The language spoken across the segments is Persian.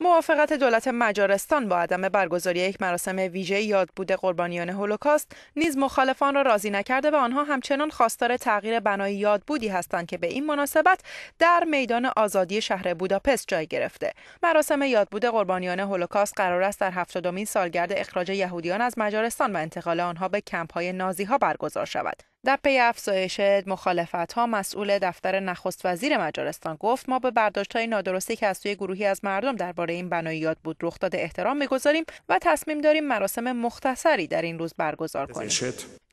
موافقت دولت مجارستان با عدم برگزاری یک مراسم ویژه یادبود قربانیان هولوکاست نیز مخالفان را راضی نکرده و آنها همچنان خواستار تغییر بنای یادبودی هستند که به این مناسبت در میدان آزادی شهر بوداپست جای گرفته مراسم یادبود قربانیان هولوکاست قرار است در هفتادمین سالگرد اخراج یهودیان از مجارستان و انتقال آنها به کمپ های نازی ها برگزار شود در پی افزایش مخالفت ها مسئول دفتر نخست وزیر مجارستان گفت ما به برداشت های نادرستی که از سوی گروهی از مردم درباره این یاد بود رخ داده احترام میگذاریم و تصمیم داریم مراسم مختصری در این روز برگزار کنیم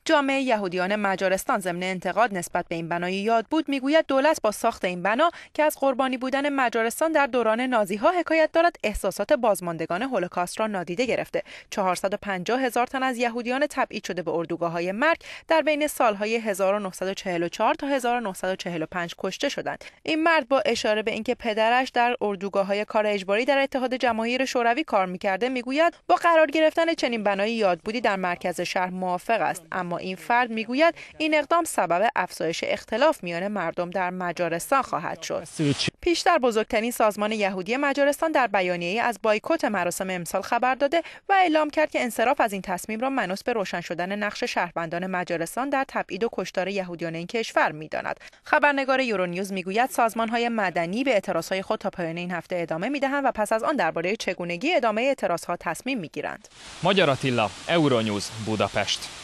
جامعه یهودیان مجارستان ضمن انتقاد نسبت به این بنای یاد بود میگوید دولت با ساخت این بنا که از قربانی بودن مجارستان در دوران نازی ها حکایت دارد احساسات بازماندگان هولوکاست را نادیده گرفته 450 هزار تن از یهودیان تبعید شده به اردوگاه های مرگ در بین سالهای 1944 تا 1945 کشته شدند این مرد با اشاره به اینکه پدرش در اردوگاه های کار اجباری در اتحاد جماهیر شوروی کار میکرده میگوید با قرار گرفتن چنین بنای بودی در مرکز شهر موافق است اما این فرد میگوید این اقدام سبب افزایش اختلاف میان مردم در مجارستان خواهد شد پیشتر بزرگترین سازمان یهودی مجارستان در ای از بایکوت مراسم امسال خبر داده و اعلام کرد که انصراف از این تصمیم را منوس به روشن شدن نقش شهروندان مجارستان در تبعید و کشتار یهودیان این کشور میداند خبرنگار یورونیوز میگوید سازمانهای مدنی به اعتراضهای خود تا پایان این هفته ادامه میدهند و پس از آن درباره چگونگی ادامه ها تصمیم میگیرند ماجر یورونیوز بوداپشت